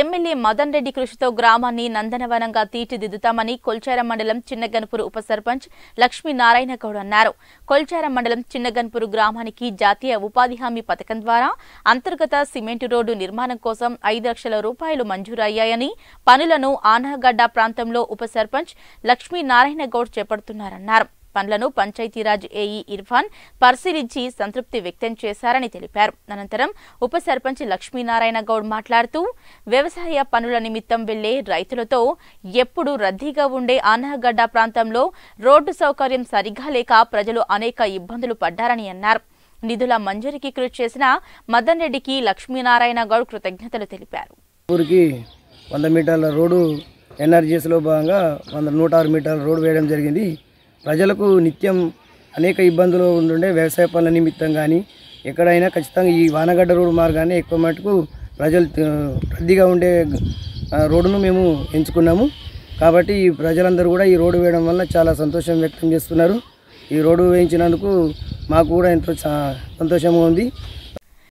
MLA Madan Reddy కృషితో గ్రామాన్ని నందనవనంగా తీర్చిదిద్దుతామని కొల్చారం మండలం చిన్నగన్పూర్ ఉప సర్పంచ్ లక్ష్మీనారాయణ గౌడ్ అన్నారు కొల్చారం మండలం చిన్నగన్పూర్ గ్రామానికి జాతీయ ఉపాధి హామీ పథకం ద్వారా అంతర్గత సిమెంటు రోడ్డు నిర్మాణం కోసం ఐదు లక్షల రూపాయలు మంజూరయ్యాయని పనులను ఆనగడ్డ ప్రాంతంలో ఉప సర్పంచ్ లక్ష్మీనారాయణ గౌడ్ చేపడుతున్నారన్నారు పనులను పంచాయతీరాజ్ ఏఈ ఇర్ఫాన్ పరిశీలించి సంతృప్తి వ్యక్తం చేశారని తెలిపారు అనంతరం ఉప సర్పంచ్ లక్ష్మీనారాయణ గౌడ్ మాట్లాడుతూ వ్యవసాయ పనుల నిమిత్తం వెళ్లే రైతులతో ఎప్పుడు రద్దీగా ఉండే ఆనహగడ్డ ప్రాంతంలో రోడ్డు సౌకర్యం సరిగ్గా లేక ప్రజలు అనేక ఇబ్బందులు పడ్డారని అన్నారు నిధుల మంజూరికి కృషి చేసిన మదన్ రెడ్డికి లక్ష్మీనారాయణ గౌడ్ కృతజ్ఞతలు తెలిపారు ఊరికి వంద మీటర్ల రోడ్డు ఎన్ఆర్జీఎస్లో భాగంగా వంద నూట ఆరు మీటర్ల రోడ్డు వేయడం జరిగింది ప్రజలకు నిత్యం అనేక ఇబ్బందులు ఉండుండే వ్యవసాయ పనుల నిమిత్తం కానీ ఎక్కడైనా ఖచ్చితంగా ఈ వానగడ్డ రోడ్డు మార్గాన్ని ఎక్కువ మటుకు ప్రజలు రద్దీగా ఉండే రోడ్డును మేము ఎంచుకున్నాము కాబట్టి ఈ ప్రజలందరూ కూడా ఈ రోడ్డు వేయడం వల్ల చాలా సంతోషం వ్యక్తం చేస్తున్నారు ఈ రోడ్డు వేయించినందుకు మాకు కూడా ఎంతో సంతోషంగా ఉంది